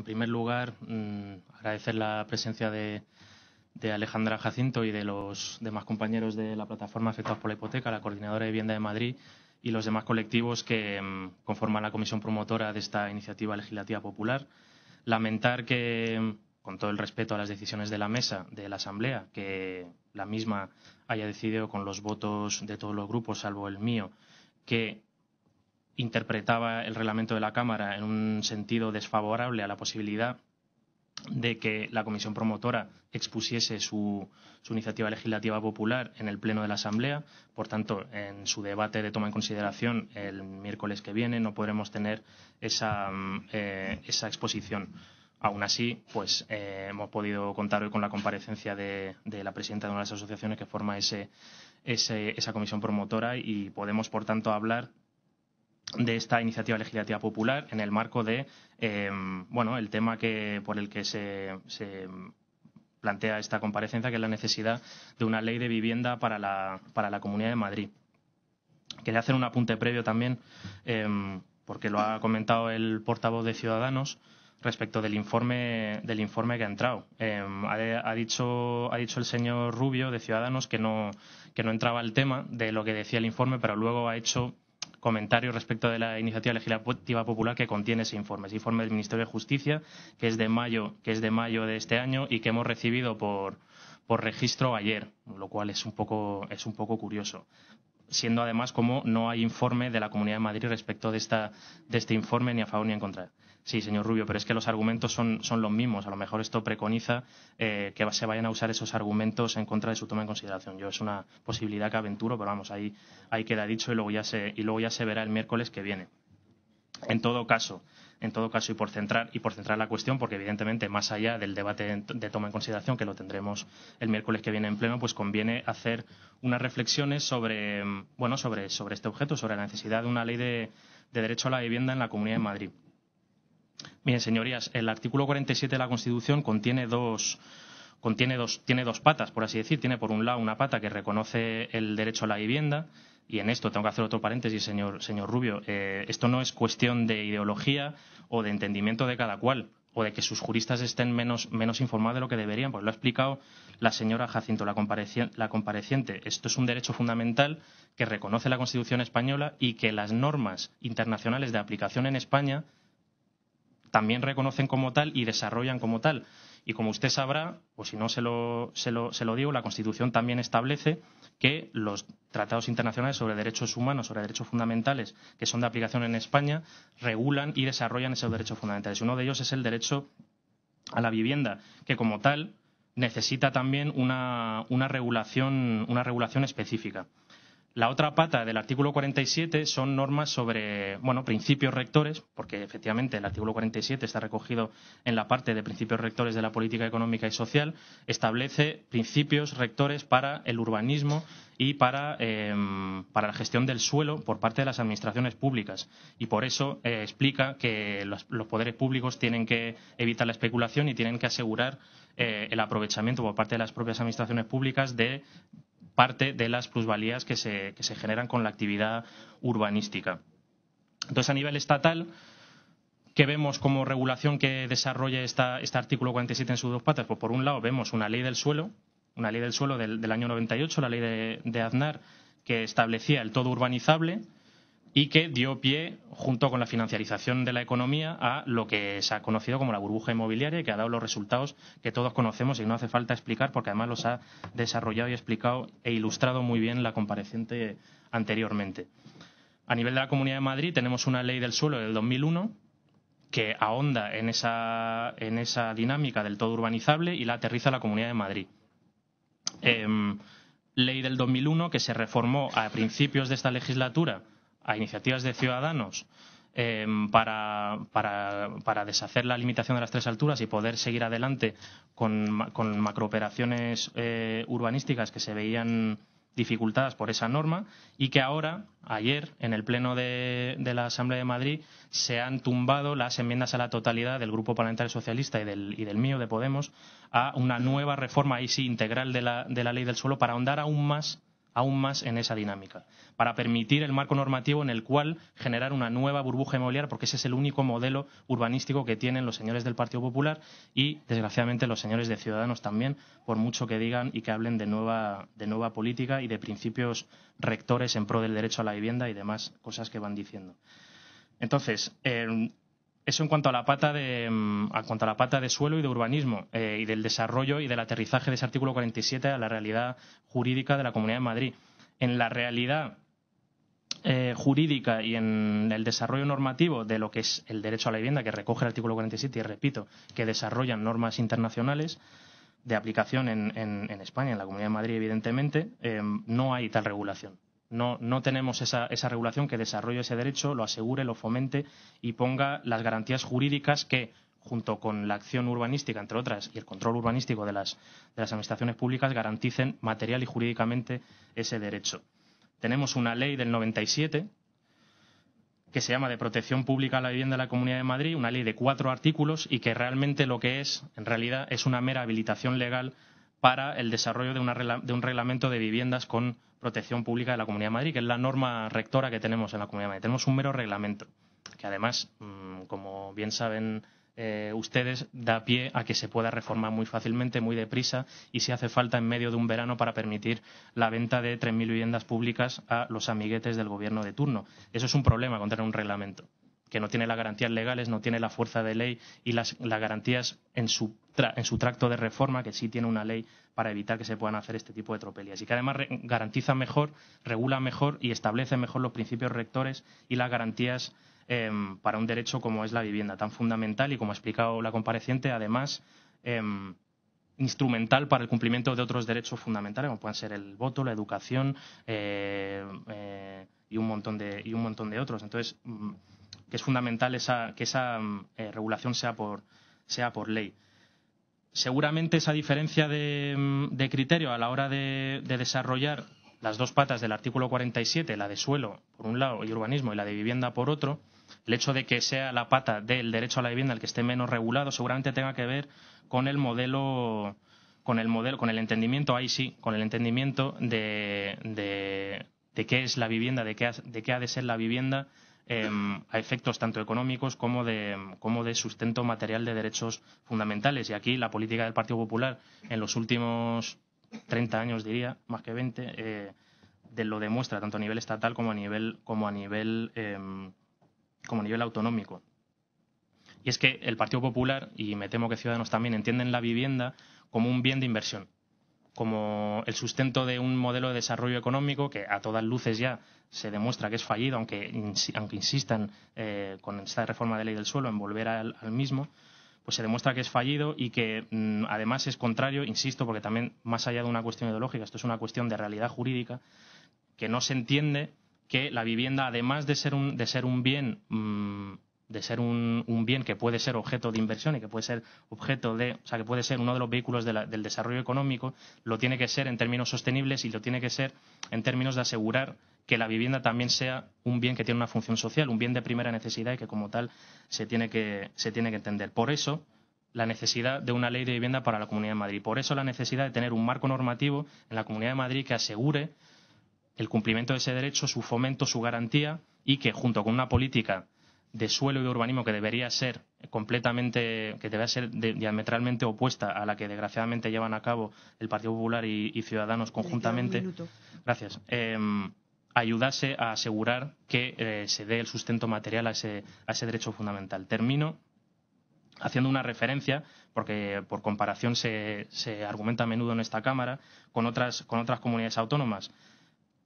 en primer lugar, mm, agradecer la presencia de, Alejandra Jacinto y de los demás compañeros de la plataforma afectados por la hipoteca, la coordinadora de vivienda de Madrid y los demás colectivos que mm, conforman la comisión promotora de esta iniciativa legislativa popular. Lamentar que, mm, con todo el respeto a las decisiones de la mesa, de la Asamblea, que la misma haya decidido con los votos de todos los grupos, salvo el mío, que interpretaba el reglamento de la Cámara en un sentido desfavorable a la posibilidad de que la comisión promotora expusiese su, su, iniciativa legislativa popular en el Pleno de la Asamblea. Por tanto, en su debate de toma en consideración el miércoles que viene no podremos tener esa, eh, esa exposición. Aún así, pues eh, hemos podido contar hoy con la comparecencia de, la presidenta de una de las asociaciones que forma ese, ese, esa comisión promotora y podemos, por tanto, hablar de esta iniciativa legislativa popular en el marco de em, bueno el tema que por el que se, plantea esta comparecencia que es la necesidad de una ley de vivienda para la, para la comunidad de Madrid quería hacer un apunte previo también em, porque lo ha comentado el portavoz de Ciudadanos respecto del informe del informe que ha entrado em, ha, dicho ha dicho el señor Rubio de Ciudadanos que no que no entraba el tema de lo que decía el informe pero luego ha hecho comentario respecto de la iniciativa legislativa popular que contiene ese informe. Ese informe del Ministerio de Justicia, que es de mayo, que es de mayo de este año y que hemos recibido por, por registro ayer, lo cual es un poco, es un poco curioso siendo además como no hay informe de la Comunidad de Madrid respecto de, esta, de este informe ni a favor ni en contra. Sí, señor Rubio, pero es que los argumentos son, los mismos. A lo mejor esto preconiza eh, que se vayan a usar esos argumentos en contra de su toma en consideración. Yo es una posibilidad que aventuro, pero vamos, ahí, queda dicho y luego, ya se, y luego ya se verá el miércoles que viene. En todo caso, en todo caso y por centrar y por la cuestión porque evidentemente más allá del debate de toma en consideración que lo tendremos el miércoles que viene en pleno pues conviene hacer unas reflexiones sobre mm, bueno sobre este objeto sobre la necesidad de una ley de derecho a la vivienda en la Comunidad de Madrid Bien, señorías, el artículo 47 de la Constitución contiene dos, tiene dos patas, por así decir. Tiene por un lado una pata que reconoce el derecho a la vivienda, y en esto tengo que hacer otro paréntesis, señor, señor Rubio, eh, esto no es cuestión de ideología o de entendimiento de cada cual, o de que sus juristas estén menos, informados de lo que deberían, pues lo ha explicado la señora Jacinto, la compareciente. Esto es un derecho fundamental que reconoce la Constitución española y que las normas internacionales de aplicación en España también reconocen como tal y desarrollan como tal. Y como usted sabrá, o si no se lo, se lo, se lo digo, la Constitución también establece que los tratados internacionales sobre derechos humanos, sobre derechos fundamentales que son de aplicación en España, regulan y desarrollan esos derechos fundamentales. Uno de ellos es el derecho a la vivienda, que como tal necesita también una, regulación, una regulación específica. La otra pata del artículo 47 son normas sobre, bueno, principios rectores, porque efectivamente el artículo 47 está recogido en la parte de principios rectores de la política económica y social, establece principios rectores para el urbanismo y para, em, para la gestión del suelo por parte de las administraciones públicas. Y por eso eh, explica que los, poderes públicos tienen que evitar la especulación y tienen que asegurar eh, el aprovechamiento por parte de las propias administraciones públicas de parte de las plusvalías que se, que se generan con la actividad urbanística. Entonces, a nivel estatal, que vemos como regulación que desarrolla este artículo 47 en sus dos patas? Pues por un lado vemos una ley del suelo, una ley del suelo del, año 98, la ley de, Aznar, que establecía el todo urbanizable y que dio pie, junto con la financiarización de la economía, a lo que se ha conocido como la burbuja inmobiliaria que ha dado los resultados que todos conocemos y no hace falta explicar porque además los ha desarrollado y explicado e ilustrado muy bien la compareciente anteriormente. A nivel de la Comunidad de Madrid tenemos una ley del suelo del 2001 que ahonda en esa, dinámica del todo urbanizable y la aterriza la Comunidad de Madrid. Em, ley del 2001 que se reformó a principios de esta legislatura a iniciativas de ciudadanos eh, para, para, para, deshacer la limitación de las tres alturas y poder seguir adelante con, con macrooperaciones eh, urbanísticas que se veían dificultadas por esa norma y que ahora, ayer, en el Pleno de, la Asamblea de Madrid, se han tumbado las enmiendas a la totalidad del Grupo Parlamentario Socialista y del, y del mío, de Podemos, a una nueva reforma, ahí sí, integral de la, de la ley del suelo para ahondar aún más aún más en esa dinámica, para permitir el marco normativo en el cual generar una nueva burbuja inmobiliaria, porque ese es el único modelo urbanístico que tienen los señores del Partido Popular y, desgraciadamente, los señores de Ciudadanos también, por mucho que digan y que hablen de nueva, política y de principios rectores en pro del derecho a la vivienda y demás cosas que van diciendo. Entonces, eh, eso en cuanto a la pata de, mm, cuanto a la pata de suelo y de urbanismo eh, y del desarrollo y del aterrizaje de ese artículo 47 a la realidad jurídica de la Comunidad de Madrid. En la realidad eh, jurídica y en el desarrollo normativo de lo que es el derecho a la vivienda que recoge el artículo 47 y repito que desarrollan normas internacionales de aplicación en, España, en la Comunidad de Madrid evidentemente, eh, no hay tal regulación. No, tenemos esa, regulación que desarrolle ese derecho, lo asegure, lo fomente y ponga las garantías jurídicas que, junto con la acción urbanística, entre otras, y el control urbanístico de las, de las administraciones públicas, garanticen material y jurídicamente ese derecho. Tenemos una ley del 97 que se llama de protección pública a la vivienda de la Comunidad de Madrid, una ley de cuatro artículos y que realmente lo que es, en realidad, es una mera habilitación legal para el desarrollo de, una, un reglamento de viviendas con protección pública de la Comunidad de Madrid, que es la norma rectora que tenemos en la Comunidad de Madrid. Tenemos un mero reglamento, que además, mm, como bien saben eh, ustedes, da pie a que se pueda reformar muy fácilmente, muy deprisa, y si hace falta en medio de un verano para permitir la venta de 3.000 viviendas públicas a los amiguetes del gobierno de turno. Eso es un problema contra un reglamento que no tiene las garantías legales, no tiene la fuerza de ley y las, las garantías en su, en su tracto de reforma, que sí tiene una ley para evitar que se puedan hacer este tipo de tropelías. Y que además garantiza mejor, regula mejor y establece mejor los principios rectores y las garantías em, para un derecho como es la vivienda, tan fundamental y como ha explicado la compareciente, además. Em, instrumental para el cumplimiento de otros derechos fundamentales, como pueden ser el voto, la educación eh, eh, y, un montón de, y un montón de otros. Entonces, mm, que es fundamental que esa mm, eh, regulación sea por, sea por ley. Seguramente esa diferencia de, mm, criterio a la hora de, desarrollar las dos patas del artículo 47, la de suelo por un lado y urbanismo y la de vivienda por otro, el hecho de que sea la pata del derecho a la vivienda el que esté menos regulado, seguramente tenga que ver con el modelo, con el modelo, con el entendimiento, ahí sí, con el entendimiento de, qué es la vivienda, de de qué ha de ser la vivienda Em, a efectos tanto económicos como de, como de sustento material de derechos fundamentales. Y aquí la política del Partido Popular en los últimos 30 años, diría, más que 20, eh, lo demuestra tanto a nivel estatal como a nivel, como a nivel, em, como a nivel autonómico. Y es que el Partido Popular, y me temo que Ciudadanos también, entienden la vivienda como un bien de inversión como el sustento de un modelo de desarrollo económico que a todas luces ya se demuestra que es fallido, aunque, aunque insistan eh, con esta reforma de ley del suelo en volver al, mismo, pues se demuestra que es fallido y que mm, además es contrario, insisto, porque también más allá de una cuestión ideológica, esto es una cuestión de realidad jurídica, que no se entiende que la vivienda, además de ser un, de ser un bien mm, de ser un, bien que puede ser objeto de inversión y que puede ser objeto de, o sea, que puede ser uno de los vehículos del desarrollo económico, lo tiene que ser en términos sostenibles y lo tiene que ser en términos de asegurar que la vivienda también sea un bien que tiene una función social, un bien de primera necesidad y que como tal se tiene que, se tiene que entender. Por eso, la necesidad de una ley de vivienda para la Comunidad de Madrid. Por eso la necesidad de tener un marco normativo en la Comunidad de Madrid que asegure el cumplimiento de ese derecho, su fomento, su garantía y que junto con una política de suelo y de urbanismo que debería ser completamente, que debería ser diametralmente opuesta a la que desgraciadamente llevan a cabo el Partido Popular y, Ciudadanos conjuntamente. Gracias. Em, ayudase a asegurar que eh, se dé el sustento material a ese, a ese derecho fundamental. Termino haciendo una referencia, porque por comparación se, se, argumenta a menudo en esta Cámara, con otras, con otras comunidades autónomas.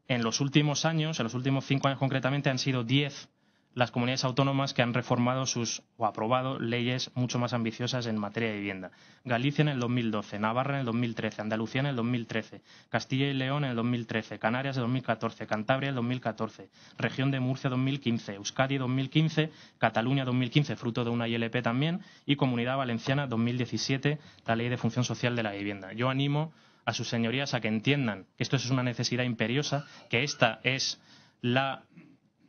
En los últimos años, en los últimos cinco años concretamente, han sido diez las comunidades autónomas que han reformado sus o aprobado leyes mucho más ambiciosas en materia de vivienda. Galicia en el 2012, Navarra en el 2013, Andalucía en el 2013, Castilla y León en el 2013, Canarias en el 2014, Cantabria en el 2014, Región de Murcia 2015, Euskadi 2015, Cataluña 2015, fruto de una ILP también, y Comunidad Valenciana 2017, la Ley de Función Social de la Vivienda. Yo animo a sus señorías a que entiendan que esto es una necesidad imperiosa, que esta es la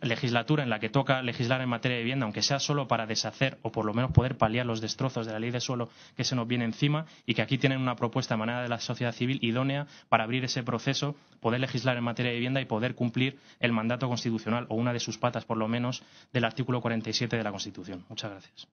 legislatura en la que toca legislar en materia de vivienda, aunque sea solo para deshacer o por lo menos poder paliar los destrozos de la ley de suelo que se nos viene encima y que aquí tienen una propuesta manera de la sociedad civil idónea para abrir ese proceso, poder legislar en materia de vivienda y poder cumplir el mandato constitucional o una de sus patas, por lo menos, del artículo 47 de la Constitución. Muchas gracias.